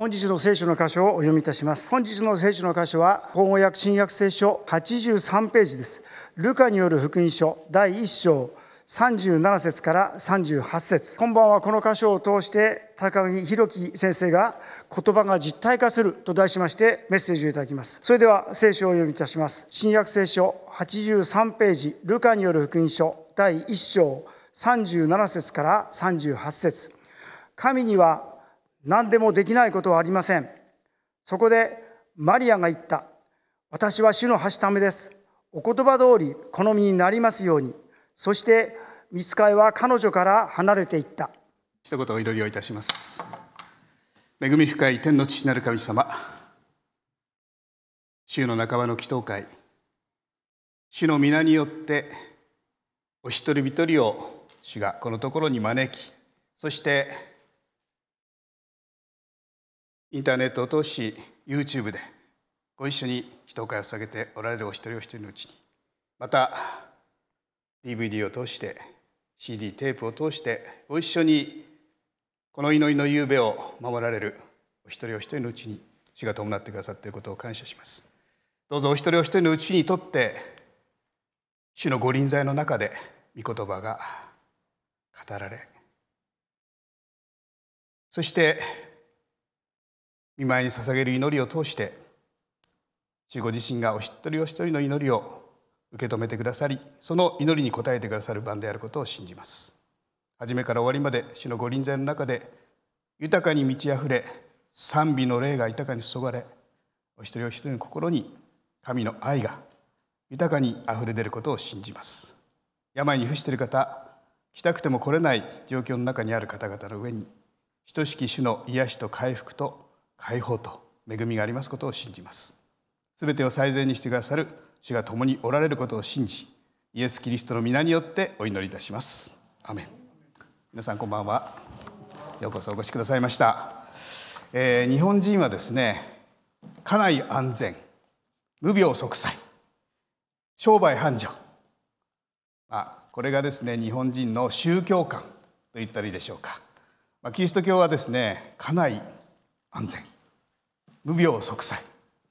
本日の聖書の箇所をお読みいたします。本日の聖書の箇所は、口語訳新約聖書83ページです。ルカによる福音書第1章37節から38節今晩はこの箇所を通して高木宏樹先生が言葉が実体化すると題しましてメッセージをいただきますそれでは聖書を読みいたします新約聖書83ページルカによる福音書第1章37節から38節神には何でもできないことはありません。そこでマリアが言った。私は主のはしためです。お言葉通り好みになりますように。そして見つかいは彼女から離れていった。一言お祈りをいたします。恵み深い天の父なる神様。主の半ばの祈祷会。主の皆によってお一人一人を主がこのところに招きそしてインターネットを通し YouTube でご一緒に祈祷会を下げておられるお一人お一人のうちにまた DVD を通して CD テープを通してご一緒にこの祈りの夕べを守られるお一人お一人のうちに死が伴ってくださっていることを感謝しますどうぞお一人お一人のうちにとって主の御臨在の中で御言葉が語られそして見舞に捧げる祈りを通して主ご自身がお一人お一人の祈りを受け止めてくださりその祈りに応えてくださる番であることを信じます初めから終わりまで主の御臨在の中で豊かに満ち溢れ賛美の霊が豊かに注がれお一人お一人の心に神の愛が豊かに溢れ出ることを信じます病に伏している方来たくても来れない状況の中にある方々の上に等しき主の癒しと回復と解放と恵みがありますことを信じますすべてを最善にしてくださる主が共におられることを信じイエス・キリストの皆によってお祈りいたしますアメン皆さんこんばんはようこそお越しくださいました、えー、日本人はですね家内安全無病息災商売繁盛、あ、これがですね日本人の宗教観と言ったらいいでしょうか、まあ、キリスト教はですね家内安全無病息災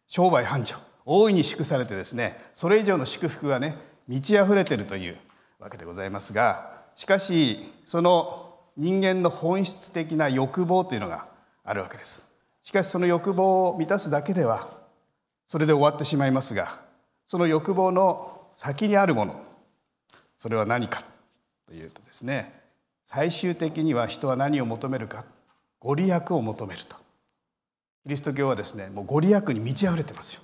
商売繁盛大いに祝されてですねそれ以上の祝福がね満ち溢れてるというわけでございますがしかしその人間の本質的な欲望というのがあるわけですしかしその欲望を満たすだけではそれで終わってしまいますがその欲望の先にあるものそれは何かというとですね最終的には人は何を求めるかご利益を求めるとキリスト教はですねもうご利益に満ち溢れてますよ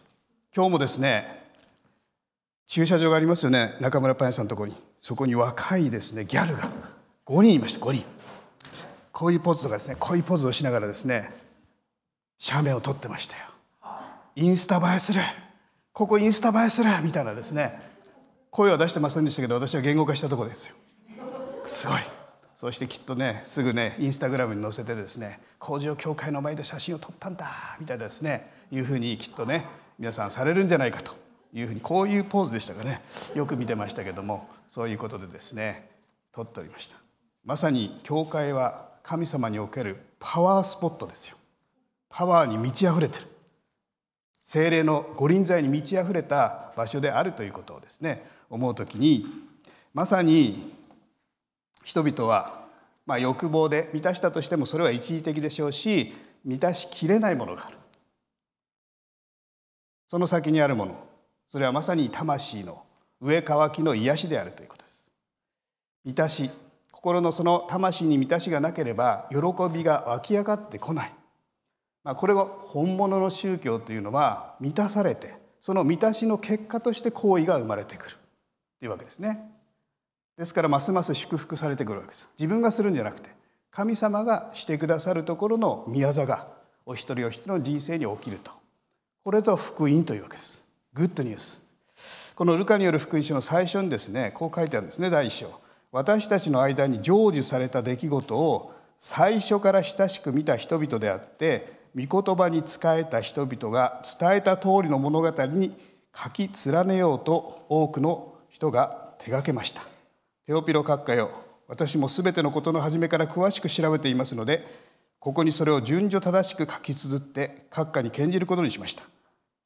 今日もですね駐車場がありますよね中村パン屋さんのとこにそこに若いですねギャルが5人いました5人こういうポーズとかですねこういうポーズをしながらですね写メを撮ってましたよインスタ映えするここインスタ映えするみたいなですね声は出してませんでしたけど私は言語化したとこですよすごいそしてきっとねすぐねインスタグラムに載せてですね工場協会の前で写真を撮ったんだみたいなですねいうふうにきっとね皆さんされるんじゃないかというふうにこういうポーズでしたかねよく見てましたけどもそういうことでですね撮っておりましたまさに教会は神様におけるパワースポットですよパワーに満ち溢れてる精霊の五輪際に満ち溢れた場所であるということをですね思う時にまさに人々はまあ欲望で満たしたとしてもそれは一時的でしょうし満たしきれないものがあるその先にあるものそれはまさに魂の上渇きの癒しであるということです満たし心のその魂に満たしがなければ喜びが湧き上がってこない、まあ、これを本物の宗教というのは満たされてその満たしの結果として行為が生まれてくるというわけですねですからますます祝福されてくるわけです自分がするんじゃなくて神様がしてくださるところの宮座がお一人お一人の人生に起きるとこれぞ福音というわけですグッドニュースこのルカによる福音書の最初にですねこう書いてあるんですね第一章私たちの間に成就された出来事を最初から親しく見た人々であって御言葉に仕えた人々が伝えた通りの物語に書き連ねようと多くの人が手がけましたテオピロ閣下よ私もすべてのことの初めから詳しく調べていますのでここにそれを順序正しく書き綴って閣下に献じることにしました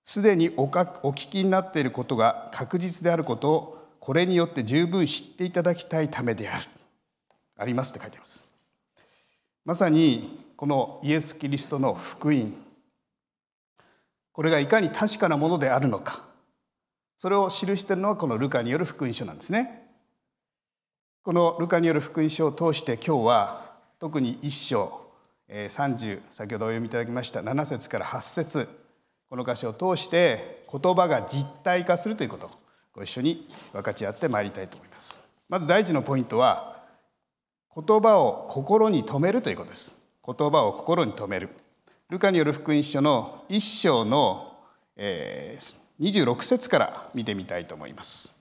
すでにお聞きになっていることが確実であることをこれによって十分知っていただきたいためであるありますって書いてますまさにこのイエス・キリストの福音これがいかに確かなものであるのかそれを記しているのはこのルカによる福音書なんですねこのルカによる福音書を通して今日は特に一章30先ほどお読みいただきました7節から8節この歌詞を通して言葉が実体化するということご一緒に分かち合ってまいりたいと思いますまず第一のポイントは言葉を心に留めるということです言葉を心に留めるルカによる福音書の一章の、26節から見てみたいと思います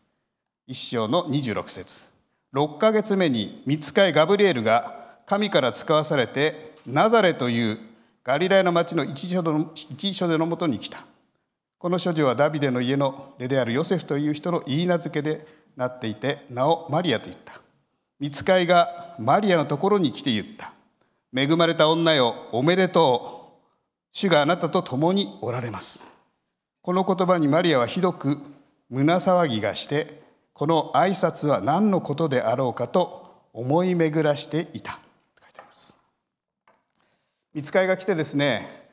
一章の26節6ヶ月目に密使いガブリエルが神から使わされてナザレというガリラヤの町の一所の一所でのもとに来たこの処女はダビデの家の出であるヨセフという人の言い名付けでなっていて名をマリアと言った密使いがマリアのところに来て言った恵まれた女よおめでとう主があなたと共におられますこの言葉にマリアはひどく胸騒ぎがしてこの挨拶は何のことであろうかと思い巡らしていたと書いてありま見つかいが来てですね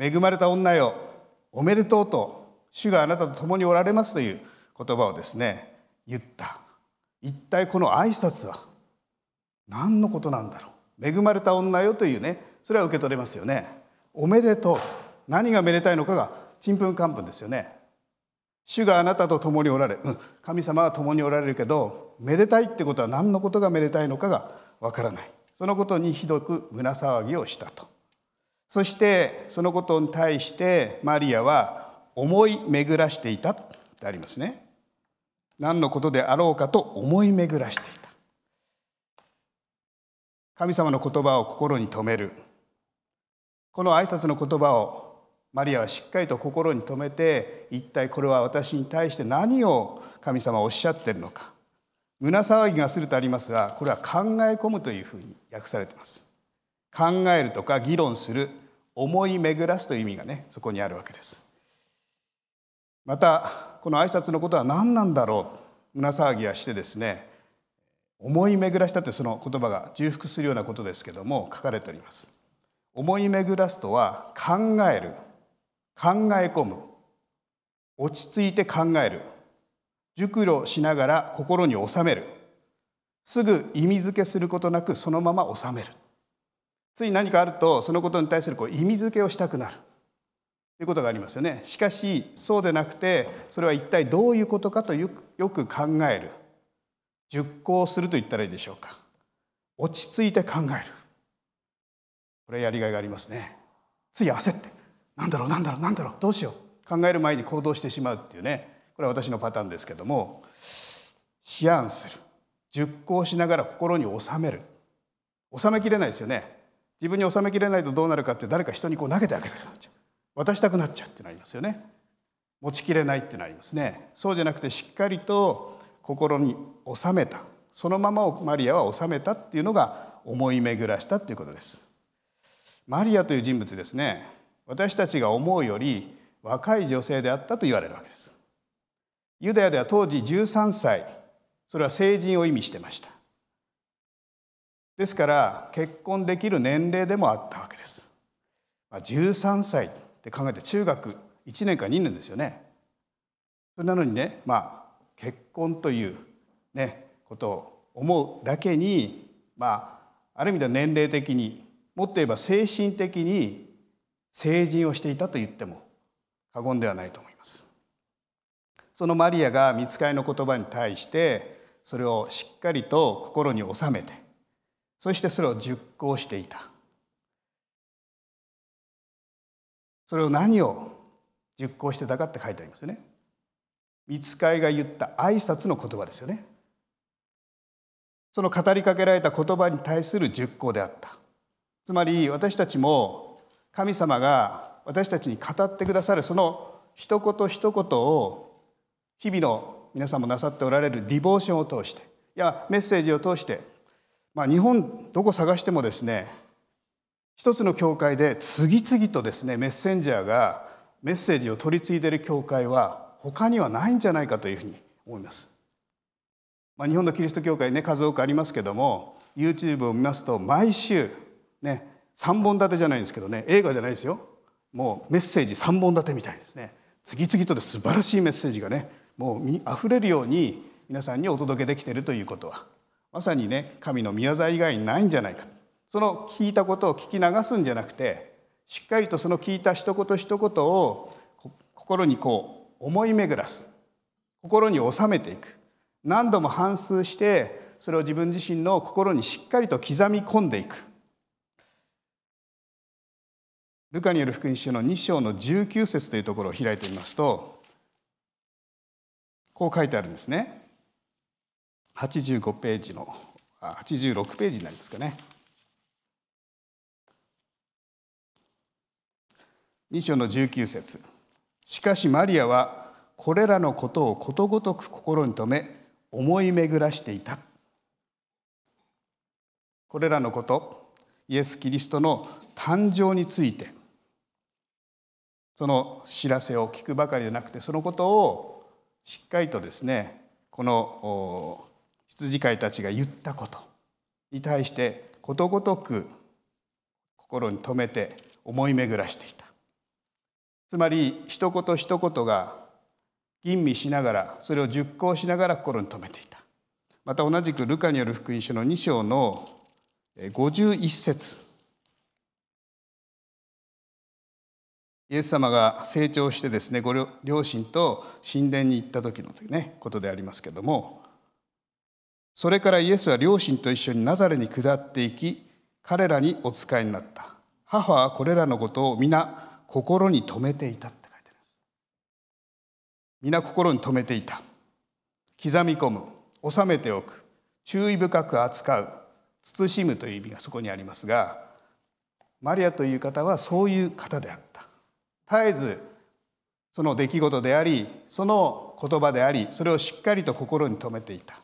恵まれた女よおめでとうと主があなたと共におられますという言葉をですね言った一体この挨拶は何のことなんだろう恵まれた女よというねそれは受け取れますよねおめでとう何がめでたいのかがちんぷんかんぷんですよね主があなたと共におられ、うん、神様は共におられるけどめでたいってことは何のことがめでたいのかがわからないそのことにひどく胸騒ぎをしたとそしてそのことに対してマリアは思い巡らしていたってありますね何のことであろうかと思い巡らしていた神様の言葉を心に留めるこの挨拶の言葉をマリアはしっかりと心に留めて一体これは私に対して何を神様はおっしゃってるのか胸騒ぎがするとありますがこれは考え込むというふうに訳されてます考えるとか議論する思い巡らすという意味がねそこにあるわけですまたこの挨拶のことは何なんだろう胸騒ぎはしてですね思い巡らしたってその言葉が重複するようなことですけども書かれております思い巡らすとは考える考え込む落ち着いて考える熟慮しながら心に収めるすぐ意味付けすることなくそのまま収めるつい何かあるとそのことに対するこう意味付けをしたくなるということがありますよねしかしそうでなくてそれは一体どういうことかとよく考える熟考すると言ったらいいでしょうか落ち着いて考えるこれやりがいがありますねつい焦ってなんだろうなんだろうなんだろうどうしよう考える前に行動してしまうっていうねこれは私のパターンですけども思案する熟考しながら心に収める収めきれないですよね自分に収めきれないとどうなるかって誰か人にこう投げてあげたくなっちゃう渡したくなっちゃうってなりますよね持ちきれないってなりますねそうじゃなくてしっかりと心に収めたそのままをマリアは収めたっていうのが思い巡らしたっていうことですマリアという人物ですね私たちが思うより若い女性であったと言われるわけですユダヤでは当時13歳それは成人を意味してましたですから結婚できる年齢でもあったわけです13歳って考えて中学1年か2年ですよねそれなのにねまあ結婚というねことを思うだけにまあある意味では年齢的にもっと言えば精神的に成人をしていたと言っても過言ではないと思いますそのマリアが見つかりの言葉に対してそれをしっかりと心に収めてそしてそれを熟考していたそれを何を熟考してたかって書いてありますよね見つかりが言った挨拶の言葉ですよねその語りかけられた言葉に対する熟考であったつまり私たちも神様が私たちに語ってくださるその一言一言を日々の皆さんもなさっておられるディボーションを通していやメッセージを通して、まあ、日本どこ探してもですね一つの教会で次々とですねメッセンジャーがメッセージを取り継いでいる教会は他にはないんじゃないかというふうに思います。まあ、日本のキリスト教会ね数多くありますけども YouTube を見ますと毎週ね3本立てじゃないんですけどね映画じゃないですよもうメッセージ3本立てみたいですね次々と素晴らしいメッセージがねもう溢れるように皆さんにお届けできているということはまさにね神の宮沢以外にないんじゃないかその聞いたことを聞き流すんじゃなくてしっかりとその聞いた一言一言を心にこう思い巡らす心に収めていく何度も反芻してそれを自分自身の心にしっかりと刻み込んでいくルカによる福音書の2章の19節というところを開いてみますとこう書いてあるんですね85ページの86ページになりますかね2章の19節しかしマリアはこれらのことをことごとく心に留め思い巡らしていたこれらのことイエス・キリストの誕生についてその知らせを聞くばかりでなくてそのことをしっかりとですねこの羊飼いたちが言ったことに対してことごとく心に留めて思い巡らしていたつまり一言一言が吟味しながらそれを熟考しながら心に留めていたまた同じくルカによる福音書の2章の51節イエス様が成長してですねご両親と神殿に行った時のねことでありますけどもそれからイエスは両親と一緒にナザレに下っていき彼らにお使いになった母はこれらのことを皆心に留めていたって書いてあります皆心に留めていた刻み込む収めておく注意深く扱う慎むという意味がそこにありますがマリアという方はそういう方であった絶えずその出来事でありその言葉でありそれをしっかりと心に留めていた、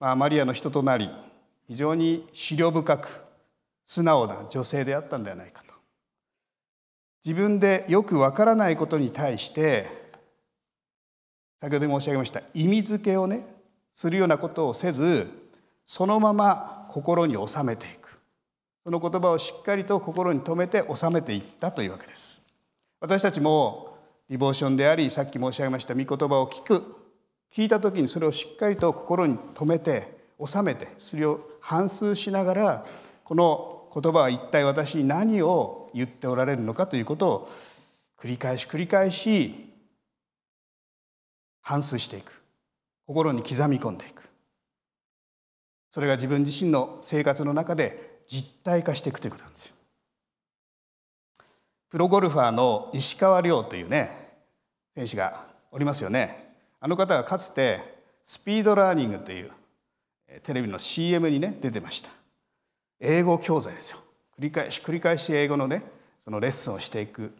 まあ、マリアの人となり非常に思慮深く素直な女性であったんではないかと自分でよくわからないことに対して先ほど申し上げました意味付けをねするようなことをせずそのまま心に収めていくその言葉をしっかりと心に留めて収めていったというわけです。私たちもリボーションでありさっき申し上げました御言葉を聞く聞いた時にそれをしっかりと心に留めて収めてそれを反数しながらこの言葉は一体私に何を言っておられるのかということを繰り返し繰り返し反数していく心に刻み込んでいくそれが自分自身の生活の中で実体化していくということなんですよ。プロゴルファーの石川遼というね選手がおりますよねあの方がかつてスピードラーニングというテレビの CM にね出てました英語教材ですよ繰り返し繰り返し英語のねそのレッスンをしていく、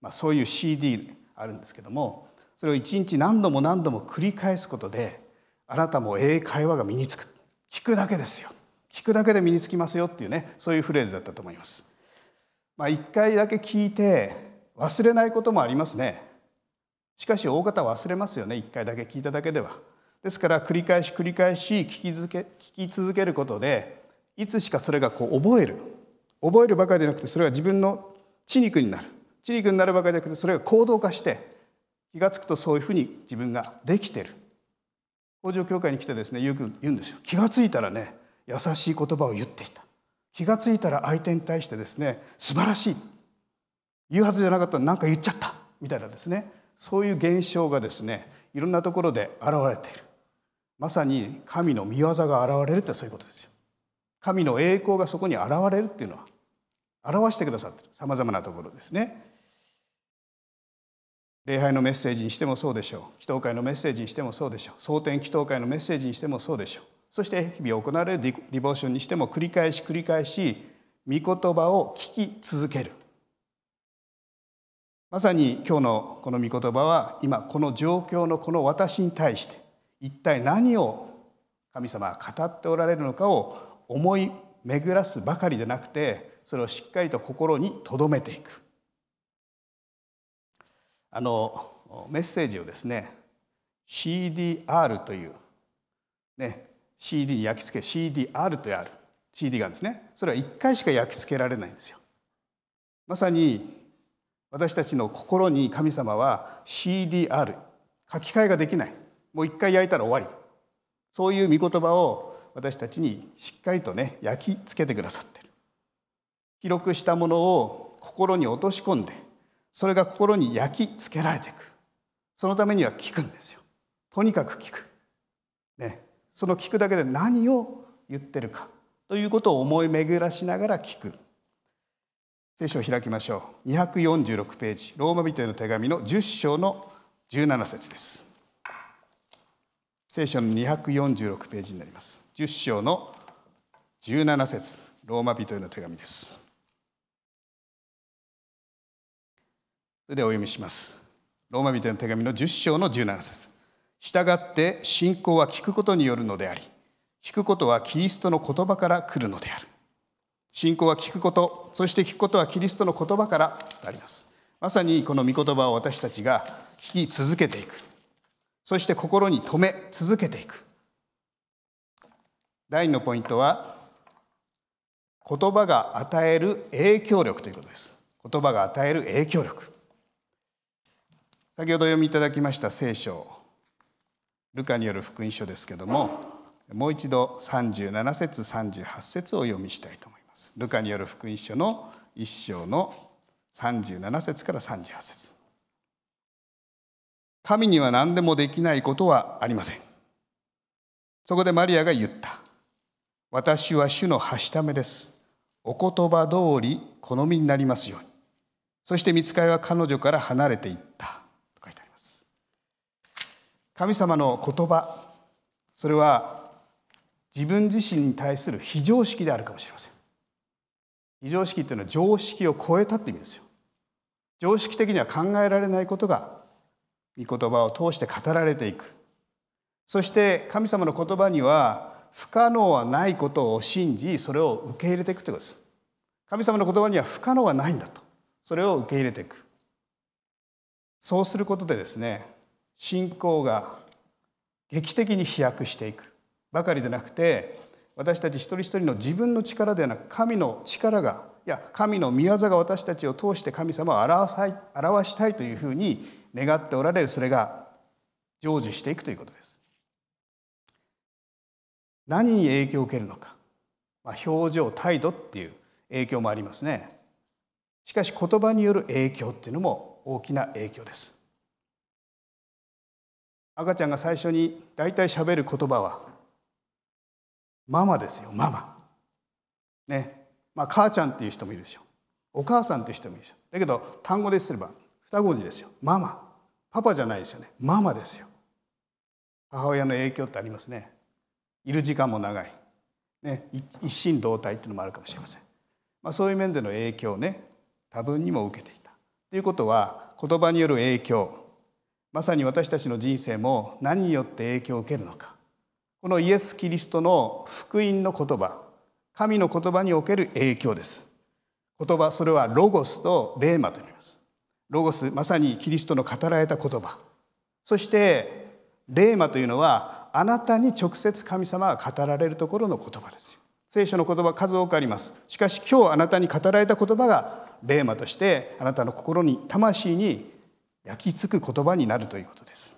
まあ、そういう CD あるんですけどもそれを一日何度も何度も繰り返すことであなたも英会話が身につく聞くだけですよ聞くだけで身につきますよっていうねそういうフレーズだったと思います。まあ、1回だけ聞いて忘れないこともありますねしかし大方忘れますよね1回だけ聞いただけではですから繰り返し繰り返し聞き続け聞き続けることでいつしかそれがこう覚える覚えるばかりでなくてそれが自分の血肉になる血肉になるばかりでなくてそれが行動化して気が付くとそういうふうに自分ができてる工場協会に来てですねよく言うんですよ気が付いたらね優しい言葉を言っていた気が付いたら相手に対してですね素晴らしい言うはずじゃなかったら何か言っちゃったみたいなですねそういう現象がですねいろんなところで現れているまさに神の見業が現れるってそういうことですよ神の栄光がそこに現れるっていうのは表してくださってるさまざまなところですね礼拝のメッセージにしてもそうでしょう祈祷会のメッセージにしてもそうでしょう蒼天祈祷会のメッセージにしてもそうでしょうそして日々行われるディボーションにしても繰り返し繰り返し御言葉を聞き続けるまさに今日のこの御言葉は今この状況のこの私に対して一体何を神様が語っておられるのかを思い巡らすばかりでなくてそれをしっかりと心に留めていくあのメッセージをですね CDR というね CD に焼き付け CDR とやる CD があるんですねそれは1回しか焼き付けられないんですよまさに私たちの心に神様は CDR 書き換えができないもう一回焼いたら終わりそういう御言葉を私たちにしっかりとね焼き付けてくださってる記録したものを心に落とし込んでそれが心に焼き付けられていくそのためには聞くんですよとにかく聞くねその聞くだけで何を言ってるかということを思い巡らしながら聞く聖書を開きましょう246ページローマ人への手紙の10章の17節です聖書の246ページになります10章の17節ローマ人への手紙ですそれでお読みしますローマ人への手紙の10章の17節従って信仰は聞くことによるのであり聞くことはキリストの言葉から来るのである信仰は聞くことそして聞くことはキリストの言葉からありますまさにこの御言葉を私たちが聞き続けていくそして心に留め続けていく第2のポイントは言葉が与える影響力ということです言葉が与える影響力先ほど読みいただきました聖書ルカによる福音書ですけれどももう一度37節38節を読みしたいと思います。ルカによる福音書の1章の37節から38節神には何でもできないことはありません。そこでマリアが言った。私は主のはしためです。お言葉通り好みになりますように。そして見つかいは彼女から離れていった。神様の言葉それは自分自身に対する非常識であるかもしれません非常識っていうのは常識を超えたって意味ですよ常識的には考えられないことが御言葉を通して語られていくそして神様の言葉には不可能はないことを信じそれを受け入れていくということです神様の言葉には不可能はないんだとそれを受け入れていくそうすることでですね信仰が劇的に飛躍していくばかりでなくて私たち一人一人の自分の力ではなく神の力がいや神の御業が私たちを通して神様を表さい表したいというふうに願っておられるそれが成就していくということです。何に影響を受けるのか、まあ、表情態度っていう影響もありますね。しかし言葉による影響っていうのも大きな影響です。赤ちゃんが最初に大体しゃべる言葉はママですよママ。ねまあ母ちゃんっていう人もいるでしょお母さんっていう人もいるでしょだけど単語ですれば双子字ですよママパパじゃないですよねママですよ母親の影響ってありますねいる時間も長い、ね、一心同体っていうのもあるかもしれません、まあ、そういう面での影響ね多分にも受けていたということは言葉による影響まさに私たちの人生も何によって影響を受けるのかこのイエス・キリストの福音の言葉神の言葉における影響です言葉それはロゴスとレーマと言いますロゴスまさにキリストの語られた言葉そしてレーマというのはあなたに直接神様が語られるところの言葉ですよ聖書の言葉数多くありますしかし今日あなたに語られた言葉がレーマとしてあなたの心に魂に焼き付く言葉になるということです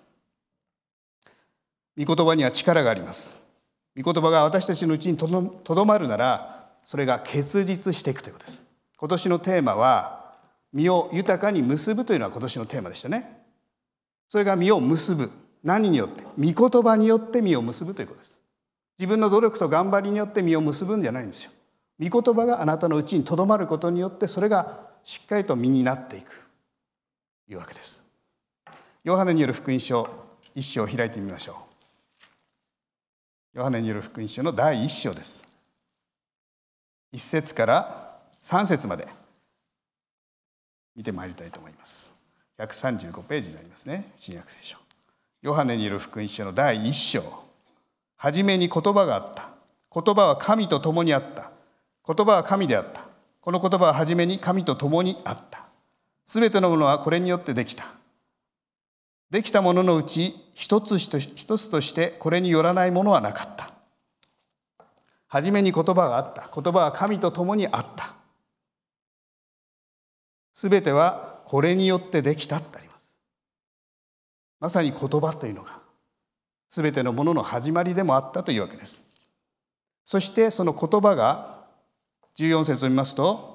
御言葉には力があります御言葉が私たちのうちにとどまるならそれが結実していくということです今年のテーマは身を豊かに結ぶというのは今年のテーマでしたねそれが身を結ぶ何によって御言葉によって身を結ぶということです自分の努力と頑張りによって身を結ぶんじゃないんですよ御言葉があなたのうちにとどまることによってそれがしっかりと身になっていくいうわけですヨハネによる福音書一章を開いてみましょうヨハネによる福音書の第一章です一節から三節まで見てまいりたいと思います135ページになりますね新約聖書ヨハネによる福音書の第一章はじめに言葉があった言葉は神と共にあった言葉は神であったこの言葉は初めに神と共にあったすべてのものはこれによってできた。できたもののうち一つ一つとしてこれによらないものはなかった。はじめに言葉があった。言葉は神と共にあった。すべてはこれによってできたってあります。まさに言葉というのがすべてのものの始まりでもあったというわけです。そしてその言葉が14節を見ますと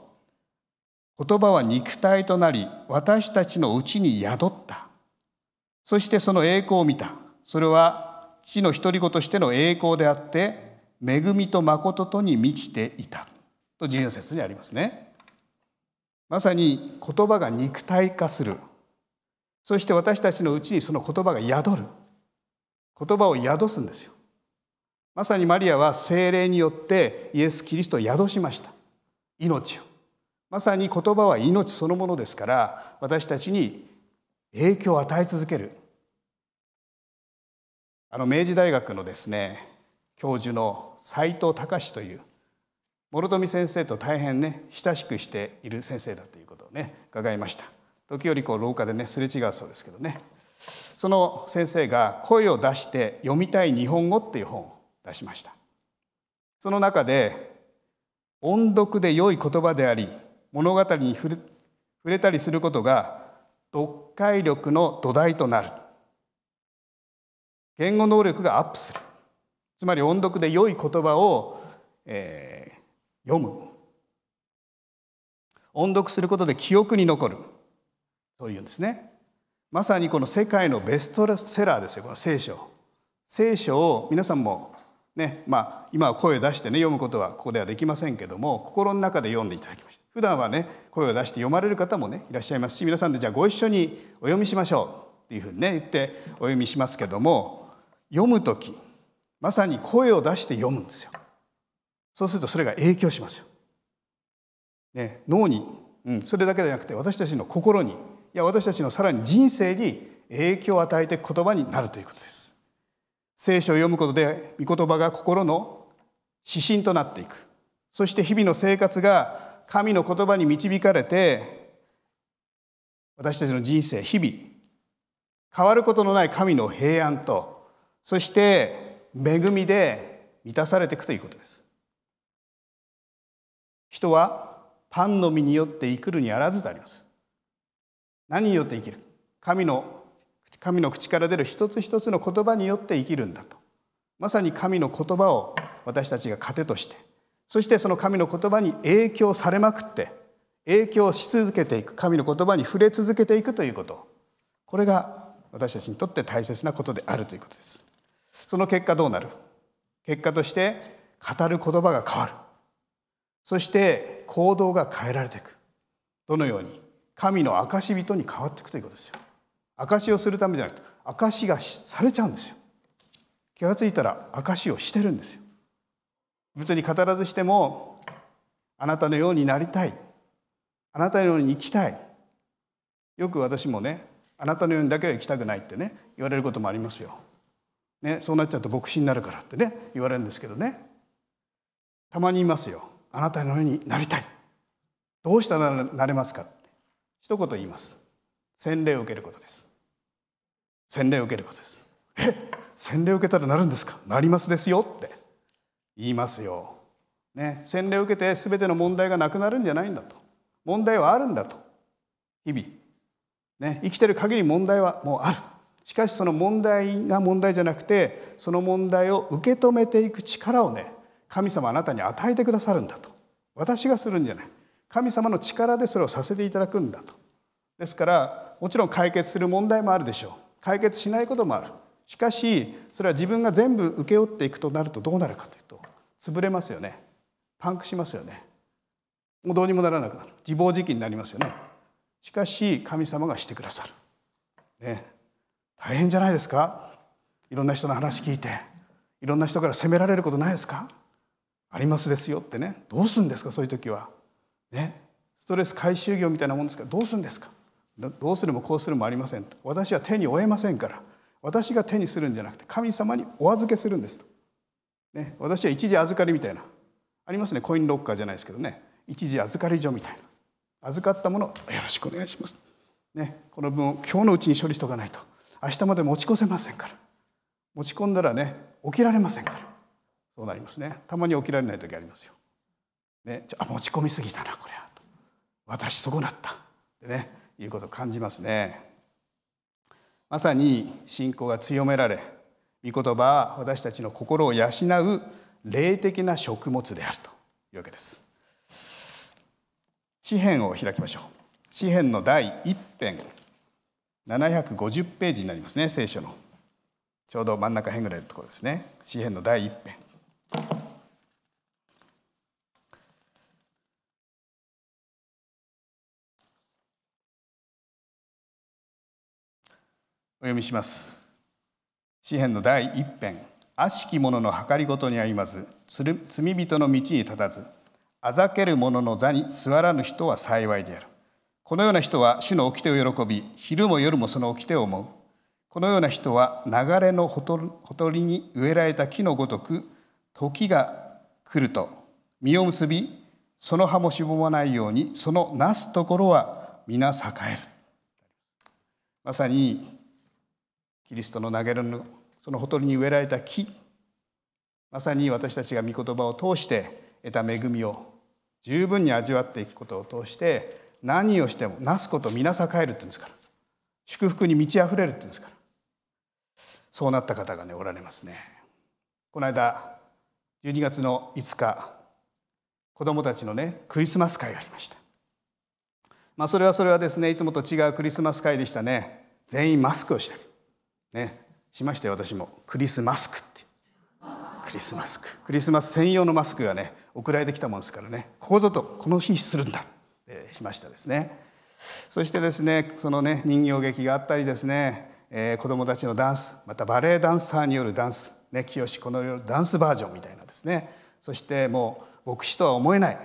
言葉は肉体となり私たちのうちに宿ったそしてその栄光を見たそれは父の独り子としての栄光であって恵みと誠とに満ちていたと14節にありますねまさに言葉が肉体化するそして私たちのうちにその言葉が宿る言葉を宿すんですよまさにマリアは精霊によってイエス・キリストを宿しました命をまさに言葉は命そのものですから私たちに影響を与え続けるあの明治大学のですね教授の斎藤隆という諸富先生と大変ね親しくしている先生だということをね伺いました時折こう廊下でねすれ違うそうですけどねその先生が「声を出して読みたい日本語」っていう本を出しましたその中で音読で良い言葉であり物語に触れたりすることが読解力の土台となる言語能力がアップするつまり音読で良い言葉を、えー、読む音読することで記憶に残るというんですねまさにこの世界のベストセラーですよこの聖書聖書を皆さんもねまあ、今は声を出してね読むことはここではできませんけども心の中で読んでいただきました普段はね声を出して読まれる方もねいらっしゃいますし皆さんでじゃあご一緒にお読みしましょうっていうふうにね言ってお読みしますけども読む時まさに声を出して読むんですよそうするとそれが影響しますよ、ね、脳に、うん、それだけじゃなくて私たちの心にいや私たちのさらに人生に影響を与えていく言葉になるということです聖書を読むことで御言葉が心の指針となっていくそして日々の生活が神の言葉に導かれて私たちの人生日々変わることのない神の平安とそして恵みで満たされていくということです人はパンの実によって生きるにあらずであります何によって生きる神の神の口から出る一つ一つの言葉によって生きるんだとまさに神の言葉を私たちが糧としてそしてその神の言葉に影響されまくって影響し続けていく神の言葉に触れ続けていくということこれが私たちにとって大切なことであるということですその結果どうなる結果として語る言葉が変わるそして行動が変えられていくどのように神の証人に変わっていくということですよ証をするためじゃなくて証がされちゃうんですよ気が付いたら証をしてるんですよ別に語らずしてもあなたのようになりたいあなたのように生きたいよく私もねあなたのようにだけは生きたくないってね言われることもありますよ、ね、そうなっちゃうと牧師になるからってね言われるんですけどねたまにいますよあなたのようになりたいどうしたらなれますかって一言言います洗礼を受けることです洗礼を受けることですえ洗礼を受けたらなるんですかなりますですよって言いますよ、ね、洗礼を受けて全ての問題がなくなるんじゃないんだと問題はあるんだと日々、ね、生きてる限り問題はもうあるしかしその問題が問題じゃなくてその問題を受け止めていく力をね神様あなたに与えてくださるんだと私がするんじゃない神様の力でそれをさせていただくんだとですからもちろん解決する問題もあるでしょう解決しないこともあるしかしそれは自分が全部請け負っていくとなるとどうなるかというと潰れますよねパンクしますよねもうどうにもならなくなる自暴自棄になりますよねしかし神様がしてくださる、ね、大変じゃないですかいろんな人の話聞いていろんな人から責められることないですかありますですよってねどうするんですかそういう時はねストレス回収業みたいなもんですからどうするんですかどうするもこうするもありませんと私は手に負えませんから私が手にするんじゃなくて神様にお預けするんですと、ね、私は一時預かりみたいなありますねコインロッカーじゃないですけどね一時預かり所みたいな預かったものよろしくお願いします、ね、この分を今日のうちに処理しとかないと明日まで持ち越せませんから持ち込んだらね起きられませんからそうなりますねたまに起きられない時ありますよ、ね、じゃあ持ち込みすぎたなこれはと私損なったでねいうことを感じますねまさに信仰が強められ御言葉は私たちの心を養う霊的な食物であるというわけです詩篇を開きましょう詩篇の第1編750ページになりますね聖書のちょうど真ん中辺ぐらいのところですね詩篇の第1編お読みします詩篇の第一編悪しき者の計りごとにあいまず罪人の道に立たずあざける者の座に座らぬ人は幸いであるこのような人は主の掟を喜び昼も夜もその掟を思うこのような人は流れのほとりに植えられた木のごとく時が来ると実を結びその葉もしぼまないようにそのなすところは皆栄えるまさにキリストの投げるのそのほとりに植えられた木まさに私たちが御言葉を通して得た恵みを十分に味わっていくことを通して何をしてもなすこと皆栄えるって言うんですから祝福に満ち溢れるって言うんですからそうなった方がねおられますねこの間12月の5日子どもたちのねクリスマス会がありましたまあそれはそれはですねいつもと違うクリスマス会でしたね全員マスクをしなきゃねしましたよ私もクリスマスクってクリスマスククリスマス専用のマスクがね送られてきたもんですからねここぞとこの日するんだってしましたですねそしてですねそのね人形劇があったりですね、えー、子どもたちのダンスまたバレエダンサーによるダンスね清このよるダンスバージョンみたいなですねそしてもう牧師とは思えない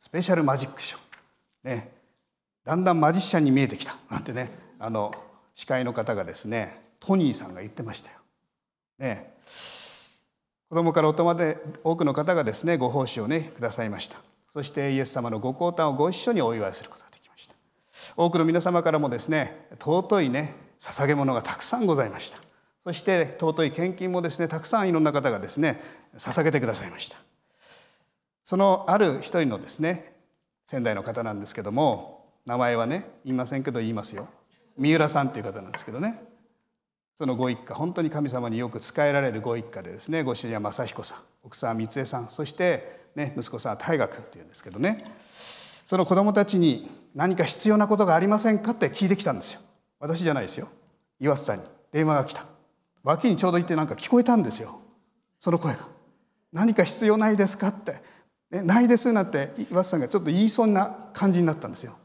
スペシャルマジックショー、ね、だんだんマジシャンに見えてきたなんてねあの司会の方がですねトニーさんが言ってましたよ。ね、子供から大人まで多くの方がですねご奉仕をねくださいましたそしてイエス様のご降誕をご一緒にお祝いすることができました多くの皆様からもですね尊いね捧げ物がたくさんございましたそして尊い献金もですねたくさんいろんな方がですね捧げてくださいましたそのある一人のですね仙台の方なんですけども名前はね言いませんけど言いますよ三浦さんっていう方なんですけどねそのご一家本当に神様によく仕えられるご一家でですねご主人は正彦さん奥さんは光恵さんそして、ね、息子さんは大河君っていうんですけどねその子供たちに何か必要なことがありませんかって聞いてきたんですよ私じゃないですよ岩瀬さんに電話が来た脇にちょうど行ってなんか聞こえたんですよその声が「何か必要ないですか?」って「ね、ないです」なんて岩瀬さんがちょっと言いそうな感じになったんですよ。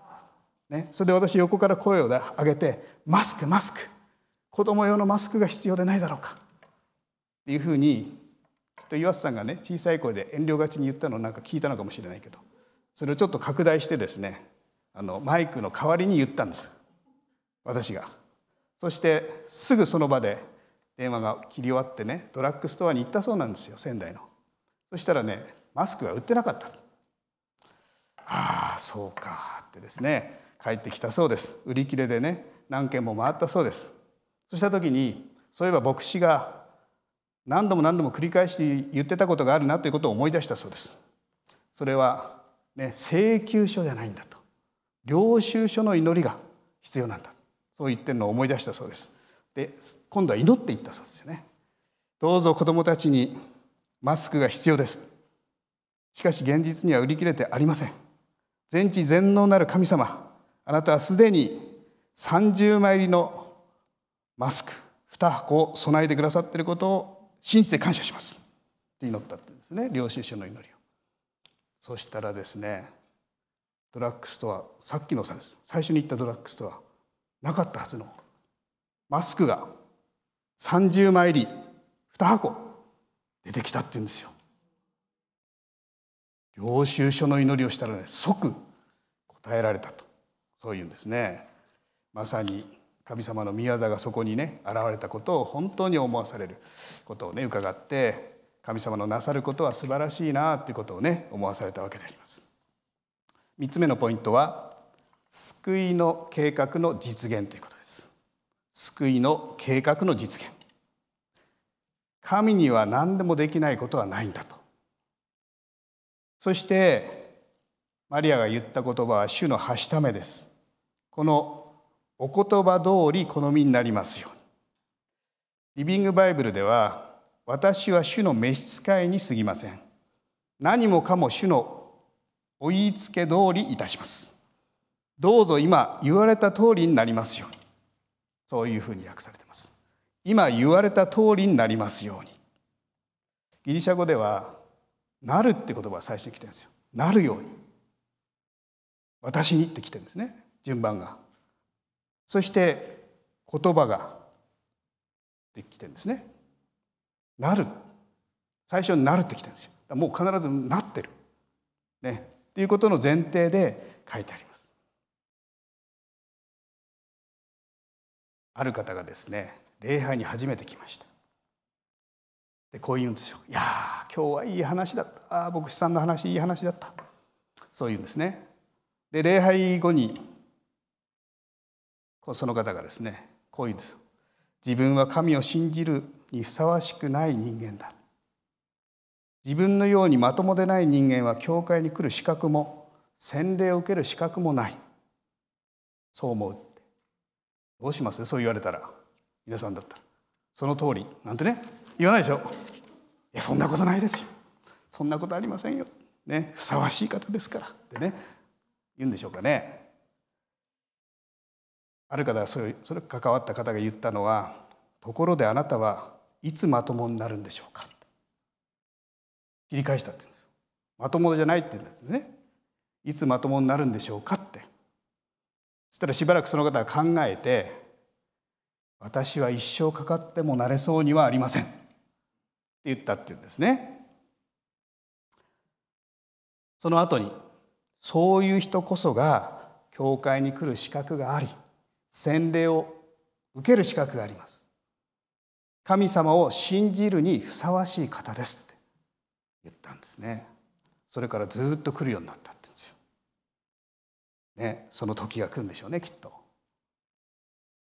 ね、それで私横から声を上げて「マスクマスク子供用のマスクが必要でないだろうかっていうふうにきっと岩瀬さんがね小さい声で遠慮がちに言ったのをなんか聞いたのかもしれないけどそれをちょっと拡大してですねあのマイクの代わりに言ったんです私がそしてすぐその場で電話が切り終わってねドラッグストアに行ったそうなんですよ仙台のそしたらねマスクが売ってなかったああそうかってですね帰ってきたそうです売り切れでね何軒も回ったそうですそうした時にそういえば牧師が何度も何度も繰り返し言ってたことがあるなということを思い出したそうです。それは、ね、請求書じゃないんだと領収書の祈りが必要なんだそう言ってるのを思い出したそうです。で今度は祈っていったそうですよね。どうぞ子どもたちにマスクが必要です。しかし現実には売り切れてありません。全知全能なる神様あなたはすでに30枚入りのマスク2箱備えてくださっていることを信じて感謝しますって祈ったってですね領収書の祈りをそしたらですねドラッグストアさっきの最初に行ったドラッグストアなかったはずのマスクが30枚入り2箱出てきたって言うんですよ。領収書の祈りをしたらね即答えられたとそういうんですね。まさに神様の御業がそこにね現れたことを本当に思わされることをね伺って神様のなさることは素晴らしいなっていうことをね思わされたわけであります。3つ目のポイントは救いの計画の実現ということです。救いの計画の実現。神には何でもできないことはないんだと。そしてマリアが言った言葉は主のはしためです。このお言葉通り好みになりますようにリビングバイブルでは私は主の召使いにすぎません何もかも主のお言いつけ通りいたしますどうぞ今言われた通りになりますようにそういうふうに訳されてます今言われた通りになりますようにギリシャ語では「なる」って言葉が最初に来てるんですよ「なるように」「私に」って来てるんですね順番がそして言葉ができてるんですね。なる最初になるってきてるんですよ。もう必ずなってる。ね。っていうことの前提で書いてあります。ある方がですね礼拝に初めて来ました。でこう言うんですよ。いや今日はいい話だった。あ牧師さんの話いい話だった。そう言うんですね。で礼拝後にその方がですねこう言うんです自分は神を信じるにふさわしくない人間だ自分のようにまともでない人間は教会に来る資格も洗礼を受ける資格もないそう思うってどうしますそう言われたら皆さんだったらその通りなんてね言わないでしょいやそんなことないですよそんなことありませんよ、ね、ふさわしい方ですからってね言うんでしょうかねある方がそれそれ関わった方が言ったのは「ところであなたはいつまともになるんでしょうか」切り返したって言うんですよ。まともじゃないって言うんですね。いつまともになるんでしょうかって。そしたらしばらくその方が考えて「私は一生かかってもなれそうにはありません」って言ったって言うんですね。その後にそういう人こそが教会に来る資格があり洗礼を受ける資格があります神様を信じるにふさわしい方ですって言ったんですねそれからずっと来るようになったって言うんですよ、ね、その時が来るんでしょうねきっと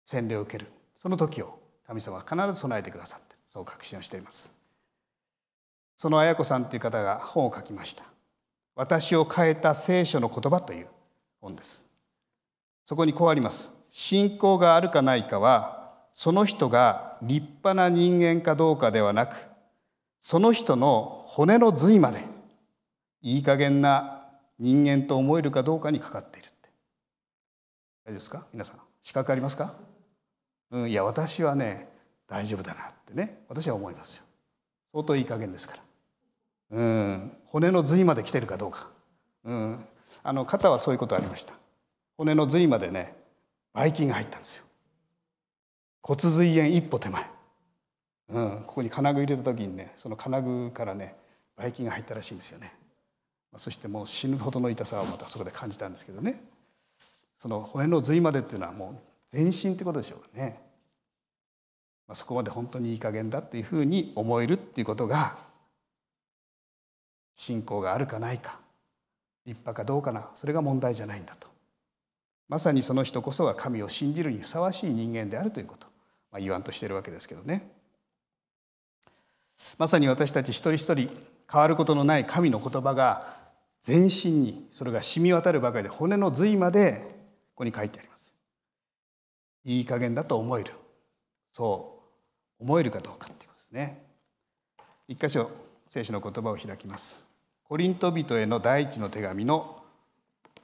洗礼を受けるその時を神様は必ず備えてくださってそう確信をしていますその綾子さんという方が本を書きました「私を変えた聖書の言葉」という本ですそこにこうあります信仰があるかないかはその人が立派な人間かどうかではなくその人の骨の髄までいい加減な人間と思えるかどうかにかかっているって大丈夫ですか皆さん資格ありますか、うん、いや私はね大丈夫だなってね私は思いますよ相当いい加減ですから、うん、骨の髄まで来てるかどうか、うん、あの肩はそういうことありました骨の髄までねばい菌が入ったんですよ骨髄炎一歩手前、うん、ここに金具入れた時にねその金具からねばい菌が入ったらしいんですよねそしてもう死ぬほどの痛さをまたそこで感じたんですけどねその骨の髄までっていうのはもう全身ってことでしょうかね、まあ、そこまで本当にいい加減だっていうふうに思えるっていうことが信仰があるかないか立派かどうかなそれが問題じゃないんだとまさにその人こそが神を信じるにふさわしい人間であるということ、まあ、言わんとしているわけですけどねまさに私たち一人一人変わることのない神の言葉が全身にそれが染み渡るばかりで骨の髄までここに書いてありますいい加減だと思えるそう思えるかどうかっていうことですね一箇所聖書の言葉を開きますコリント人への第一の手紙の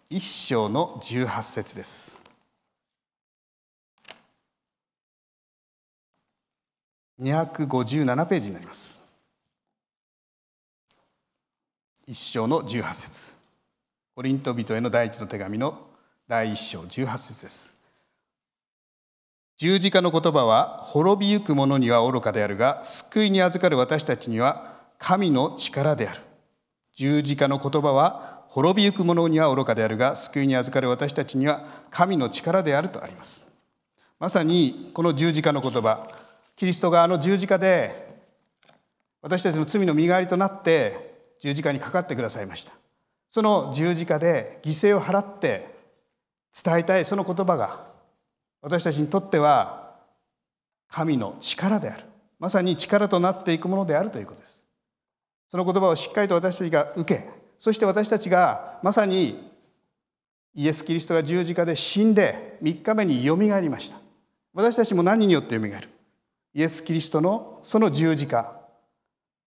一章の18節です。257ページになります。一章の18節コリント人への第一の手紙の第一章18節です。十字架の言葉は滅びゆく者には愚かであるが救いに預かる私たちには神の力である。十字架の言葉は滅びゆく者には愚かであるが救いに預かる私たちには神の力であるとありますまさにこの十字架の言葉キリストがあの十字架で私たちの罪の身代わりとなって十字架にかかってくださいましたその十字架で犠牲を払って伝えたいその言葉が私たちにとっては神の力であるまさに力となっていくものであるということですその言葉をしっかりと私たちが受けそして私たちがまさにイエス・キリストが十字架で死んで3日目によみがえりました私たちも何によってよみがえるイエス・キリストのその十字架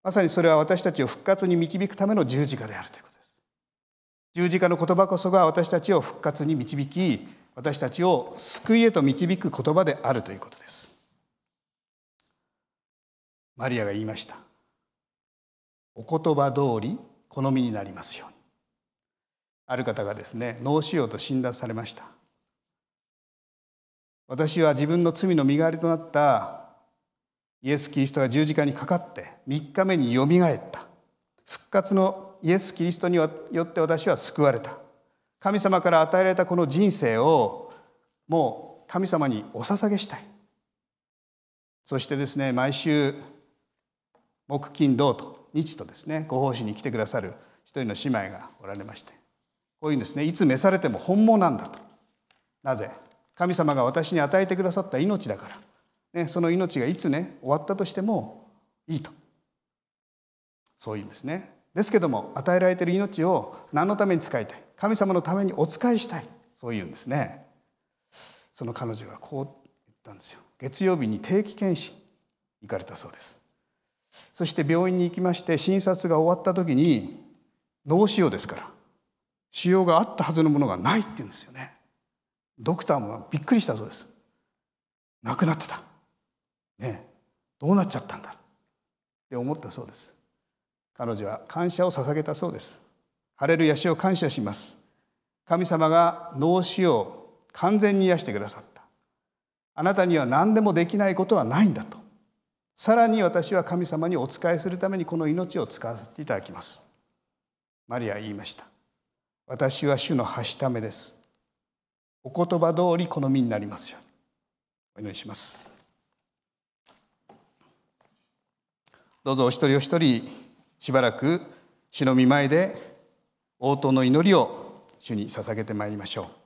まさにそれは私たちを復活に導くための十字架であるということです十字架の言葉こそが私たちを復活に導き私たちを救いへと導く言葉であるということですマリアが言いましたお言葉通り好みになりますようにある方がですね脳腫瘍と診断されました私は自分の罪の身代わりとなったイエス・キリストが十字架にかかって3日目によみがえった復活のイエス・キリストによって私は救われた神様から与えられたこの人生をもう神様にお捧げしたいそしてですね毎週木金土と日とですねご奉仕に来てくださる一人の姉妹がおられましてこういうんですねいつ召されても本望なんだとなぜ神様が私に与えてくださった命だから、ね、その命がいつね終わったとしてもいいとそういうんですねですけども与えられている命を何のために使いたい神様のためにお仕えしたいそういうんですねその彼女がこう言ったんですよ月曜日に定期検診行かれたそうですそして病院に行きまして診察が終わった時に脳腫瘍ですから腫瘍があったはずのものがないって言うんですよねドクターもびっくりしたそうですなくなってたねどうなっちゃったんだって思ったそうです彼女は感謝を捧げたそうですハレルヤ主を感謝します神様が脳腫を完全に癒してくださったあなたには何でもできないことはないんだとさらに私は神様にお仕えするためにこの命を使わせていただきますマリア言いました私は主のはしためですお言葉通りこの身になりますようにお祈りしますどうぞお一人お一人しばらく主の御前で応答の祈りを主に捧げてまいりましょう